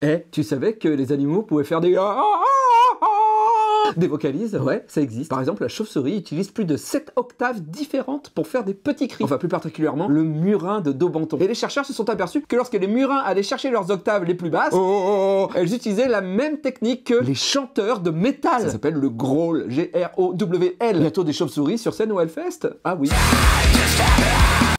Eh, tu savais que les animaux pouvaient faire des... Ah, ah, ah, des vocalises, ouais, ça existe. Par exemple, la chauve-souris utilise plus de 7 octaves différentes pour faire des petits cris. Enfin, plus particulièrement, le murin de Daubenton. Et les chercheurs se sont aperçus que lorsque les murins allaient chercher leurs octaves les plus basses, oh, oh, oh, elles utilisaient la même technique que les chanteurs de métal. Ça s'appelle le growl, G-R-O-W-L. Bientôt des chauves-souris sur scène au Hellfest Ah oui.